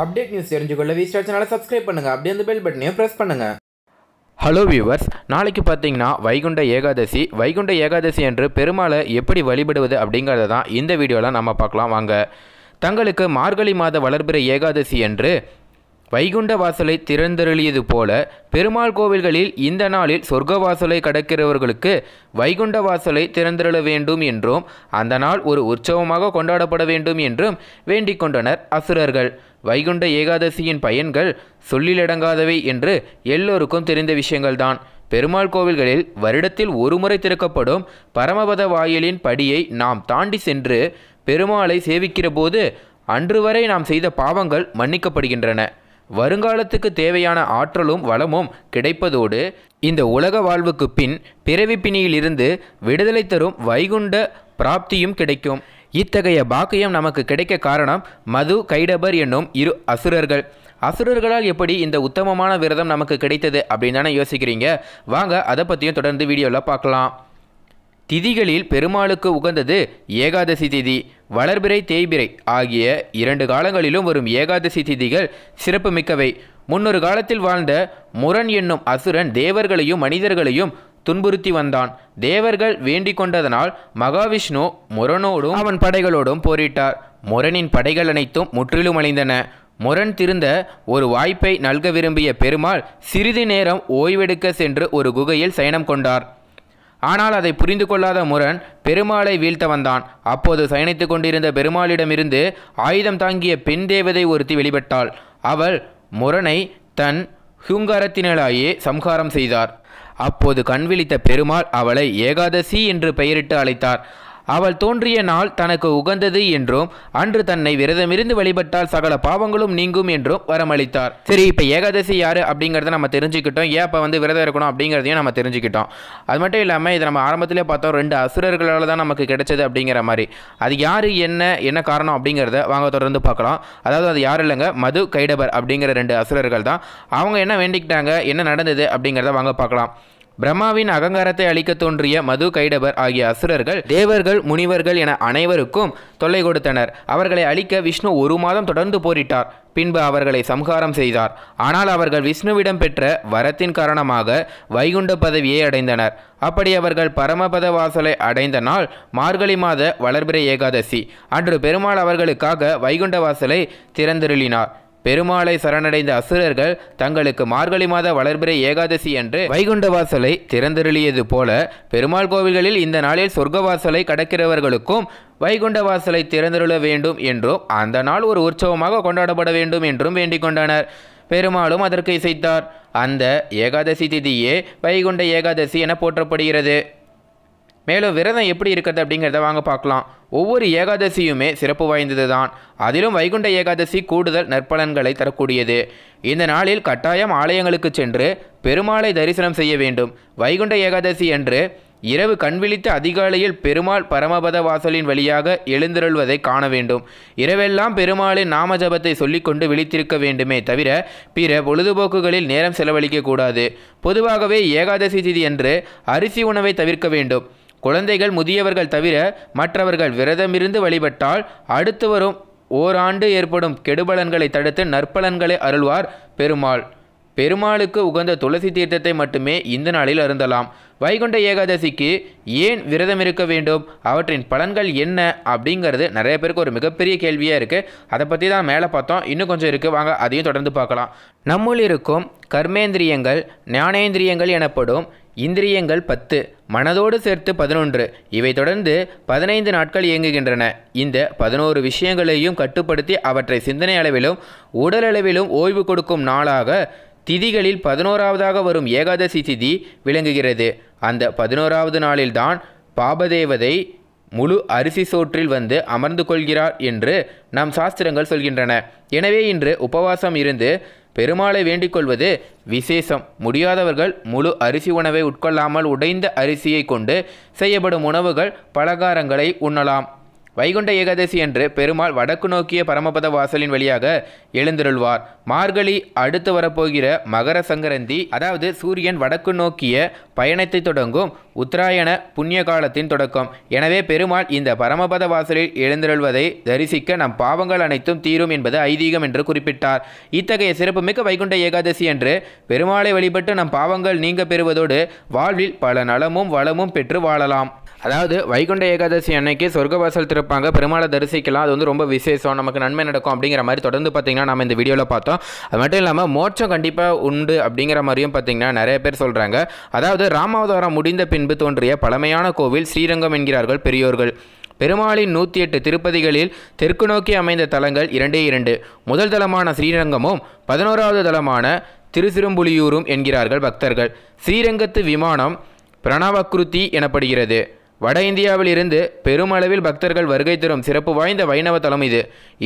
update news தெரிஞ்சுக்கொள்ள கொள்ள star சேனலை subscribe பண்ணுங்கள் அப்படியே அந்த பெல் பட்டனையும் ப்ரெஸ் பண்ணுங்கள் ஹலோ வியூவர்ஸ் நாளைக்கு பார்த்தீங்கன்னா வைகுண்ட ஏகாதசி வைகுண்ட ஏகாதசி என்று பெருமாளை எப்படி வழிபடுவது அப்படிங்கிறத தான் இந்த வீடியோவில் நம்ம பார்க்கலாம் வாங்க தங்களுக்கு மார்கழி மாத வளர்பிற ஏகாதசி என்று வைகுண்ட வாசலை திறந்தருளியது போல பெருமாள் கோவில்களில் இந்த நாளில் சொர்க்க வாசலை கடக்கிறவர்களுக்கு வைகுண்ட வாசலை திறந்திருள வேண்டும் என்றும் அந்த நாள் ஒரு உற்சவமாக கொண்டாடப்பட வேண்டும் என்றும் வேண்டிக் கொண்டனர் அசுரர்கள் வைகுண்ட ஏகாதசியின் பயன்கள் சொல்லிலடங்காதவை என்று எல்லோருக்கும் தெரிந்த விஷயங்கள்தான் பெருமாள் கோவில்களில் வருடத்தில் ஒருமுறை திறக்கப்படும் பரமபத வாயிலின் படியை நாம் தாண்டி சென்று பெருமாளை சேவிக்கிற போது அன்று வரை நாம் செய்த பாவங்கள் மன்னிக்கப்படுகின்றன வருங்காலத்துக்கு தேவையான ஆற்றலும் வளமும் கிடைப்பதோடு இந்த உலக வாழ்வுக்கு பின் பிறவி பிணியிலிருந்து விடுதலை தரும் வைகுண்ட பிராப்தியும் கிடைக்கும் இத்தகைய பாக்கியம் நமக்கு கிடைக்க காரணம் மது கைடபர் என்னும் இரு அசுரர்கள் அசுரர்களால் எப்படி இந்த உத்தமமான விரதம் நமக்கு கிடைத்தது அப்படின்னு தானே யோசிக்கிறீங்க வாங்க அதை பற்றியும் தொடர்ந்து வீடியோவில் பார்க்கலாம் திதிகளில் பெருமாளுக்கு உகந்தது ஏகாதசி திதி வளர்பிறை தேய்பிறை ஆகிய இரண்டு காலங்களிலும் வரும் ஏகாதசி திதிகள் சிறப்புமிக்கவை முன்னொரு காலத்தில் வாழ்ந்த முரண் என்னும் அசுரன் தேவர்களையும் மனிதர்களையும் துன்புறுத்தி வந்தான் தேவர்கள் வேண்டிக் கொண்டதனால் மகாவிஷ்ணு முரணோடும் அவன் படைகளோடும் போரிட்டார் முரணின் படைகள் அனைத்தும் முற்றிலும் அழிந்தன முரண் திருந்த ஒரு வாய்ப்பை நல்க விரும்பிய பெருமாள் சிறிது நேரம் ஓய்வெடுக்க சென்று ஒரு குகையில் சயனம் கொண்டார் ஆனால் அதை புரிந்து கொள்ளாத முரண் பெருமாளை வீழ்த்த வந்தான் அப்போது சயனித்து கொண்டிருந்த பெருமாளிடமிருந்து ஆயுதம் தாங்கிய பெண் தேவதை ஒருத்தி வெளிப்பட்டாள் அவள் முரணை தன் ஹூங்காரத்தினாலேயே சம்ஹாரம் செய்தார் அப்போது கண்விழித்த பெருமாள் அவளை ஏகாதசி என்று பெயரிட்டு அழைத்தார் அவள் தோன்றிய நாள் தனக்கு உகந்தது என்றும் அன்று தன்னை விரதமிருந்து வழிபட்டால் சகல பாவங்களும் நீங்கும் என்றும் வரமளித்தார் சரி இப்போ ஏகாதசி யார் அப்படிங்கிறத நம்ம தெரிஞ்சுக்கிட்டோம் ஏன் அப்போ வந்து விரதம் இருக்கணும் அப்படிங்கிறதையும் நம்ம தெரிஞ்சுக்கிட்டோம் அது மட்டும் இல்லாமல் இதை நம்ம ஆரம்பத்திலே பார்த்தோம் ரெண்டு அசுரர்களால் தான் நமக்கு கிடைச்சது அப்படிங்கிற மாதிரி அது யார் என்ன என்ன காரணம் அப்படிங்கிறத வாங்க தொடர்ந்து பார்க்கலாம் அதாவது அது யார் இல்லைங்க மது கைடபர் அப்படிங்கிற ரெண்டு அசுரர்கள் தான் அவங்க என்ன வேண்டிக்கிட்டாங்க என்ன நடந்தது அப்படிங்கிறத வாங்க பார்க்கலாம் பிரம்மாவின் அகங்காரத்தை அளிக்க தோன்றிய மது கைடபர் ஆகிய அசுரர்கள் தேவர்கள் முனிவர்கள் என அனைவருக்கும் தொல்லை கொடுத்தனர் அவர்களை அழிக்க விஷ்ணு ஒரு மாதம் தொடர்ந்து போரிட்டார் பின்பு அவர்களை சம்ஹாரம் செய்தார் ஆனால் அவர்கள் விஷ்ணுவிடம் பெற்ற வரத்தின் காரணமாக வைகுண்ட பதவியை அடைந்தனர் அப்படி அவர்கள் பரமபத வாசலை அடைந்த நாள் மார்கழி மாத வளர்பிறை ஏகாதசி அன்று பெருமாள் அவர்களுக்காக வைகுண்ட வாசலை திறந்திருளினார் பெருமாளை சரணடைந்த அசுரர்கள் தங்களுக்கு மார்கழி மாத வளர்பிறை ஏகாதசி என்று வைகுண்ட வாசலை திறந்தருளியது போல பெருமாள் கோவில்களில் இந்த நாளில் சொர்க்க வாசலை கடக்கிறவர்களுக்கும் வைகுண்ட வாசலை திறந்தருள வேண்டும் என்றும் அந்த நாள் ஒரு உற்சவமாக கொண்டாடப்பட வேண்டும் என்றும் வேண்டிக் கொண்டனர் பெருமாளும் அதற்கு இசைத்தார் அந்த ஏகாதசி திதியே வைகுண்ட ஏகாதசி என போற்றப்படுகிறது மேலும் விரதம் எப்படி இருக்கிறது அப்படிங்கிறத வாங்க பார்க்கலாம் ஒவ்வொரு ஏகாதசியுமே சிறப்பு வாய்ந்தது தான் அதிலும் வைகுண்ட ஏகாதசி கூடுதல் நற்பலன்களை தரக்கூடியது இந்த நாளில் கட்டாயம் ஆலயங்களுக்கு சென்று பெருமாளை தரிசனம் செய்ய வேண்டும் வைகுண்ட ஏகாதசி என்று இரவு கண்விழித்து அதிகாலையில் பெருமாள் பரமபத வாசலின் வழியாக எழுந்திருள்வதை காண வேண்டும் இரவெல்லாம் பெருமாளின் நாம ஜபத்தை சொல்லிக்கொண்டு விழித்திருக்க வேண்டுமே தவிர பிற பொழுதுபோக்குகளில் நேரம் செலவழிக்கக்கூடாது பொதுவாகவே ஏகாதசி திதி என்று அரிசி உணவை தவிர்க்க வேண்டும் குழந்தைகள் முதியவர்கள் தவிர மற்றவர்கள் விரதமிருந்து வழிபட்டால் அடுத்து வரும் ஓராண்டு ஏற்படும் கெடுபலன்களை தடுத்து நற்பலன்களை அருள்வார் பெருமாள் பெருமாளுக்கு உகந்த துளசி தீர்த்தத்தை மட்டுமே இந்த நாளில் அருந்தலாம் வைகுண்ட ஏகாதசிக்கு ஏன் விரதம் இருக்க வேண்டும் அவற்றின் பலன்கள் என்ன அப்படிங்கிறது நிறைய பேருக்கு ஒரு மிகப்பெரிய கேள்வியாக இருக்குது அதை பற்றி தான் மேலே பார்த்தோம் இன்னும் கொஞ்சம் இருக்குது வாங்க அதையும் தொடர்ந்து பார்க்கலாம் நம்முள் இருக்கும் கர்மேந்திரியங்கள் ஞானேந்திரியங்கள் எனப்படும் இந்திரியங்கள் பத்து மனதோடு சேர்த்து பதினொன்று இவை தொடர்ந்து பதினைந்து நாட்கள் இயங்குகின்றன இந்த பதினோரு விஷயங்களையும் கட்டுப்படுத்தி அவற்றை சிந்தனை அளவிலும் உடலளவிலும் ஓய்வு கொடுக்கும் நாளாக திதிகளில் பதினோராவதாக வரும் ஏகாதசி திதி விளங்குகிறது அந்த பதினோராவது நாளில்தான் பாபதேவதை முழு அரிசி சோற்றில் வந்து அமர்ந்து கொள்கிறார் என்று நம் சாஸ்திரங்கள் சொல்கின்றன எனவே இன்று உபவாசம் இருந்து பெருமாளை வேண்டிக்கொள்வது விசேஷம் முடியாதவர்கள் முழு அரிசி உணவை உட்கொள்ளாமல் உடைந்த அரிசியை கொண்டு செய்யப்படும் உணவுகள் பலகாரங்களை உண்ணலாம் வைகுண்ட ஏகாதசி என்று பெருமாள் வடக்கு நோக்கிய பரமபத வாசலின் வழியாக எழுந்திருள்வார் மார்கழி அடுத்து வரப்போகிற மகர சங்கரந்தி அதாவது சூரியன் வடக்கு நோக்கிய பயணத்தை தொடங்கும் உத்தராயண புண்ணிய காலத்தின் தொடக்கம் எனவே பெருமாள் இந்த பரமபத வாசலில் எழுந்திருள்வதை தரிசிக்க நம் பாவங்கள் அனைத்தும் தீரும் என்பது ஐதீகம் என்று குறிப்பிட்டார் இத்தகைய சிறப்புமிக்க வைகுண்ட ஏகாதசி என்று பெருமாளை வழிபட்டு நம் பாவங்கள் நீங்க பெறுவதோடு வாழ்வில் பல நலமும் வளமும் பெற்று வாழலாம் அதாவது வைகுண்ட ஏகாதசி அன்னைக்கு சொர்க்கவாசல் திறப்பாங்க பெருமாளை தரிசிக்கலாம் அது வந்து ரொம்ப விசேஷம் நமக்கு நன்மை நடக்கும் அப்படிங்கிற மாதிரி தொடர்ந்து பார்த்திங்கன்னா நம்ம இந்த வீடியோவில் பார்த்தோம் அது மட்டும் இல்லாமல் மோட்சம் கண்டிப்பாக உண்டு அப்படிங்கிற மாதிரியும் பார்த்திங்கன்னா நிறைய பேர் சொல்கிறாங்க அதாவது ராமாவதாரம் முடிந்த பின்பு தோன்றிய பழமையான கோவில் ஸ்ரீரங்கம் என்கிறார்கள் பெரியோர்கள் பெருமாளின் நூற்றி எட்டு திருப்பதிகளில் தெற்கு நோக்கி அமைந்த தலங்கள் இரண்டே இரண்டு முதல் தலமான ஸ்ரீரங்கமும் பதினோராவது தலமான திருசிரும்புலியூரும் என்கிறார்கள் பக்தர்கள் ஸ்ரீரங்கத்து விமானம் பிரணவக்ருதி எனப்படுகிறது வட இந்தியாவில் இருந்து பெருமளவில் பக்தர்கள் வருகை தரும் சிறப்பு வாய்ந்த வைணவ தலம் இது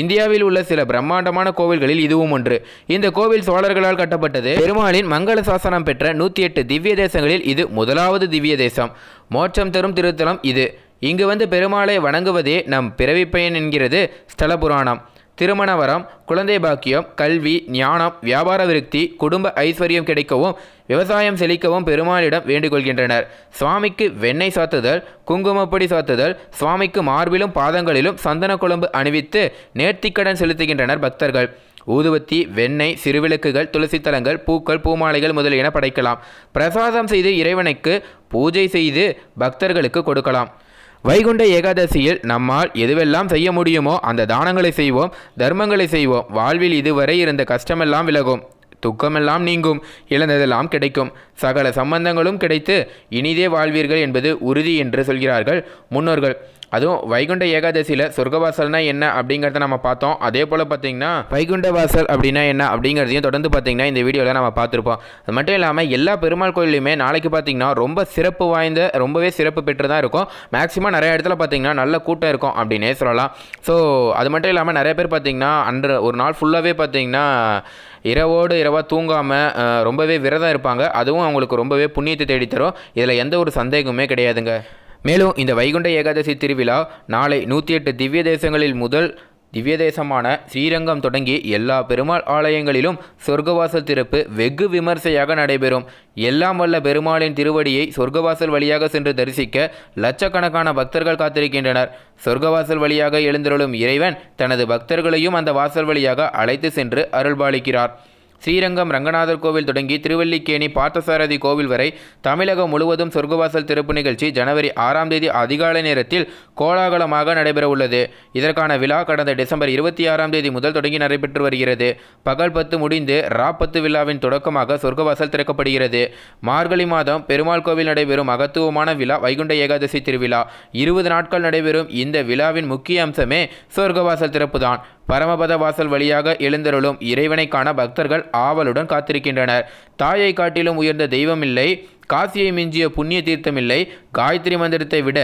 இந்தியாவில் உள்ள சில பிரம்மாண்டமான கோவில்களில் இதுவும் ஒன்று இந்த கோவில் சோழர்களால் கட்டப்பட்டது பெருமாளின் மங்கள சாசனம் பெற்ற நூற்றி எட்டு திவ்ய தேசங்களில் இது முதலாவது திவ்ய தேசம் மோட்சம் தரும் திருத்தலம் இது இங்கு வந்து பெருமாளை வணங்குவதே நம் பிறவிப்பயன் என்கிறது ஸ்தல புராணம் திருமண வரம் குழந்தை பாக்கியம் கல்வி ஞானம் வியாபார விருத்தி குடும்ப ஐஸ்வர்யம் கிடைக்கவும் விவசாயம் செழிக்கவும் பெருமாளிடம் வேண்டுகொள்கின்றனர் சுவாமிக்கு வெண்ணெய் சாத்துதல் குங்குமப்பொடி சாத்துதல் சுவாமிக்கு மார்பிலும் பாதங்களிலும் சந்தன குழம்பு அணிவித்து நேர்த்திக்கடன் செலுத்துகின்றனர் பக்தர்கள் ஊதுவத்தி வெண்ணெய் சிறுவிளக்குகள் துளசி தலங்கள் பூக்கள் பூமாலைகள் முதலியன படைக்கலாம் பிரசாதம் செய்து இறைவனுக்கு பூஜை செய்து பக்தர்களுக்கு கொடுக்கலாம் வைகுண்ட ஏகாதசியில் நம்மால் எதுவெல்லாம் செய்ய முடியுமோ அந்த தானங்களை செய்வோம் தர்மங்களை செய்வோம் வாழ்வில் இதுவரை இருந்த கஷ்டமெல்லாம் விலகும் துக்கமெல்லாம் நீங்கும் இழந்ததெல்லாம் கிடைக்கும் சகல சம்பந்தங்களும் கிடைத்து இனிதே வாழ்வீர்கள் என்பது உறுதி என்று சொல்கிறார்கள் முன்னோர்கள் அதுவும் வைகுண்ட ஏகாதசியில் சொர்க்கவாசல்னா என்ன அப்படிங்கிறத நம்ம பார்த்தோம் அதே போல் பார்த்தீங்கன்னா வைகுண்ட வாசல் அப்படின்னா என்ன அப்படிங்கிறதையும் தொடர்ந்து பார்த்தீங்கன்னா இந்த வீடியோவில் நம்ம பார்த்துருப்போம் அது மட்டும் இல்லாமல் எல்லா பெருமாள் கோயிலையுமே நாளைக்கு பார்த்தீங்கன்னா ரொம்ப சிறப்பு வாய்ந்த ரொம்பவே சிறப்பு பெற்று தான் இருக்கும் மேக்ஸிமம் நிறைய இடத்துல பார்த்தீங்கன்னா நல்ல கூட்டம் இருக்கும் அப்படின்னே சொல்லலாம் ஸோ அது மட்டும் இல்லாமல் நிறைய பேர் பார்த்தீங்கன்னா அன்று ஒரு நாள் ஃபுல்லாகவே பார்த்தீங்கன்னா இரவோடு இரவாக தூங்காமல் ரொம்பவே விரதம் இருப்பாங்க அதுவும் அவங்களுக்கு ரொம்பவே புண்ணியத்தை தேடித்தரும் இதில் எந்த ஒரு சந்தேகமே கிடையாதுங்க மேலும் இந்த வைகுண்ட ஏகாதசி திருவிழா நாளை நூற்றி எட்டு திவ்ய தேசங்களில் முதல் திவ்ய தேசமான ஸ்ரீரங்கம் தொடங்கி எல்லா பெருமாள் ஆலயங்களிலும் சொர்க்கவாசல் திறப்பு வெகு விமர்சையாக நடைபெறும் எல்லாம் வல்ல பெருமாளின் திருவடியை சொர்க்கவாசல் வழியாக சென்று தரிசிக்க லட்சக்கணக்கான பக்தர்கள் காத்திருக்கின்றனர் சொர்க்கவாசல் வழியாக எழுந்தருளும் இறைவன் தனது பக்தர்களையும் அந்த வாசல் வழியாக அழைத்து சென்று அருள்பாலிக்கிறார் ஸ்ரீரங்கம் ரங்கநாதர் கோவில் தொடங்கி திருவல்லிக்கேணி பார்த்தசாரதி கோவில் வரை தமிழகம் முழுவதும் சொர்க்கவாசல் திறப்பு நிகழ்ச்சி ஜனவரி ஆறாம் தேதி அதிகாலை நேரத்தில் கோலாகலமாக நடைபெறவுள்ளது இதற்கான விழா கடந்த டிசம்பர் இருபத்தி ஆறாம் தேதி முதல் தொடங்கி நடைபெற்று வருகிறது பகல் பத்து முடிந்து ராப்பத்து விழாவின் தொடக்கமாக சொர்க்கவாசல் திறக்கப்படுகிறது மார்கழி மாதம் பெருமாள் கோவில் நடைபெறும் மகத்துவமான விழா வைகுண்ட ஏகாதசி திருவிழா இருபது நாட்கள் நடைபெறும் இந்த விழாவின் முக்கிய அம்சமே சொர்க்கவாசல் திறப்புதான் பரமபத வாசல் வழியாக எழுந்தருளும் இறைவனை காண பக்தர்கள் ஆவலுடன் காத்திருக்கின்றனர் தாயை காட்டிலும் உயர்ந்த தெய்வமில்லை காசியை மிஞ்சிய புண்ணிய தீர்த்தமில்லை காயத்ரி மந்திரத்தை விட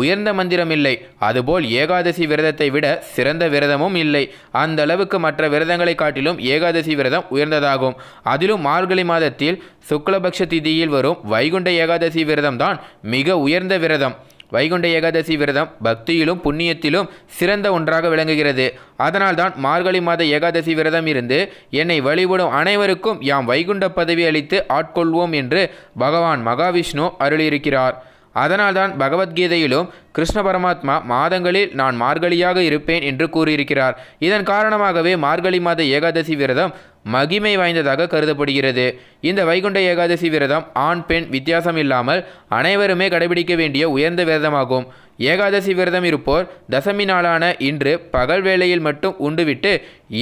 உயர்ந்த மந்திரம் இல்லை அதுபோல் ஏகாதசி விரதத்தை விட சிறந்த விரதமும் இல்லை அந்த அளவுக்கு மற்ற விரதங்களை காட்டிலும் ஏகாதசி விரதம் உயர்ந்ததாகும் அதிலும் மார்கழி மாதத்தில் சுக்லபக்ஷ திதியில் வரும் வைகுண்ட ஏகாதசி விரதம்தான் மிக உயர்ந்த விரதம் வைகுண்ட ஏகாதசி விரதம் பக்தியிலும் புண்ணியத்திலும் சிறந்த ஒன்றாக விளங்குகிறது அதனால்தான் மார்கழி மாத ஏகாதசி விரதம் இருந்து என்னை வழிபடும் அனைவருக்கும் யாம் வைகுண்ட பதவி அளித்து ஆட்கொள்வோம் என்று பகவான் மகாவிஷ்ணு அருளியிருக்கிறார் அதனால்தான் பகவத்கீதையிலும் கிருஷ்ண பரமாத்மா மாதங்களில் நான் மார்கழியாக இருப்பேன் என்று கூறியிருக்கிறார் இதன் காரணமாகவே மார்கழி மாத ஏகாதசி விரதம் மகிமை வாய்ந்ததாக கருதப்படுகிறது இந்த வைகுண்ட ஏகாதசி விரதம் ஆண் பெண் வித்தியாசம் இல்லாமல் அனைவருமே கடைபிடிக்க வேண்டிய உயர்ந்த விரதமாகும் ஏகாதசி விரதம் இருப்போர் தசமி நாளான இன்று பகல் வேளையில் மட்டும் உண்டுவிட்டு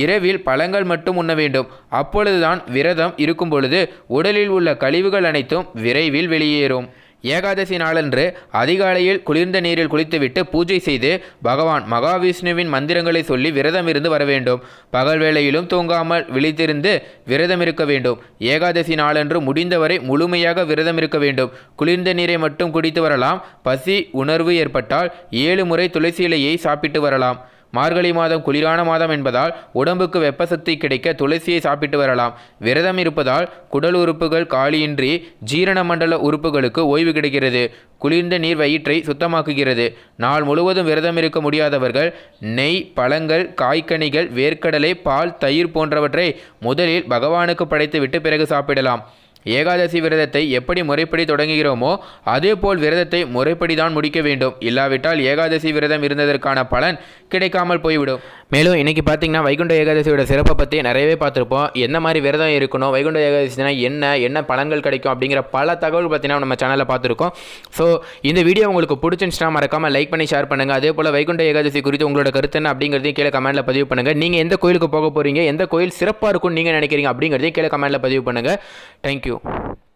இரவில் பழங்கள் மட்டும் உண்ண வேண்டும் அப்பொழுதுதான் விரதம் இருக்கும் பொழுது உடலில் உள்ள கழிவுகள் அனைத்தும் விரைவில் வெளியேறும் ஏகாதசி நாளன்று அதிகாலையில் குளிர்ந்த நீரில் குளித்துவிட்டு பூஜை செய்து பகவான் மகாவிஷ்ணுவின் மந்திரங்களை சொல்லி விரதம் இருந்து வர வேண்டும் பகல் வேளையிலும் தூங்காமல் விழித்திருந்து விரதம் இருக்க வேண்டும் ஏகாதசி நாளன்று முடிந்தவரை முழுமையாக விரதம் இருக்க வேண்டும் குளிர்ந்த நீரை மட்டும் குடித்து வரலாம் பசி உணர்வு ஏற்பட்டால் ஏழு முறை துளசி இலையை சாப்பிட்டு வரலாம் மார்கழி மாதம் குளிரான மாதம் என்பதால் உடம்புக்கு வெப்பசக்தி கிடைக்க துளசியை சாப்பிட்டு வரலாம் விரதம் இருப்பதால் குடல் உறுப்புகள் காலியின்றி ஜீரண மண்டல உறுப்புகளுக்கு ஓய்வு கிடைக்கிறது குளிர்ந்த நீர் வயிற்றை சுத்தமாக்குகிறது நாள் முழுவதும் விரதம் இருக்க முடியாதவர்கள் நெய் பழங்கள் காய்கனிகள் வேர்க்கடலை பால் தயிர் போன்றவற்றை முதலில் பகவானுக்கு படைத்துவிட்டு பிறகு சாப்பிடலாம் ஏகாதசி விரதத்தை எப்படி முறைப்படி தொடங்குகிறோமோ அதேபோல் விரதத்தை முறைப்படி தான் முடிக்க வேண்டும் இல்லாவிட்டால் ஏகாதசி விரதம் இருந்ததற்கான பலன் கிடைக்காமல் போய்விடும் மேலும் இன்றைக்கி பார்த்தீங்கன்னா வைகுண்ட ஏகாதசியோட சிறப்பை பற்றி நிறையவே பார்த்துருப்போம் எந்த மாதிரி விரதம் இருக்கணும் வைகுண்ட ஏகாதசினா என்ன என்ன பழங்கள் கிடைக்கும் அப்படிங்கிற பல தகவல் பார்த்தீங்கன்னா நம்ம சேனலில் பார்த்துருக்கோம் ஸோ இந்த வீடியோ உங்களுக்கு பிடிச்சிருந்துச்சுன்னா மறக்காமல் லைக் பண்ணி ஷேர் பண்ணுங்கள் அதே போல் வைகுண்ட ஏகாதசி குறித்து உங்களோட கருத்து என்ன அப்படிங்கிறதையும் கீழே கமெண்டில் பதிவு பண்ணுங்கள் நீங்கள் எந்த கோயிலுக்கு போக போகிறீங்க எந்த கோயில் சிறப்பாக இருக்கும்னு நீங்கள் நினைக்கிறீங்க அப்படிங்கிறதையும் கீழே கமெண்டில் பதிவு பண்ணுங்கள் தேங்க்யூ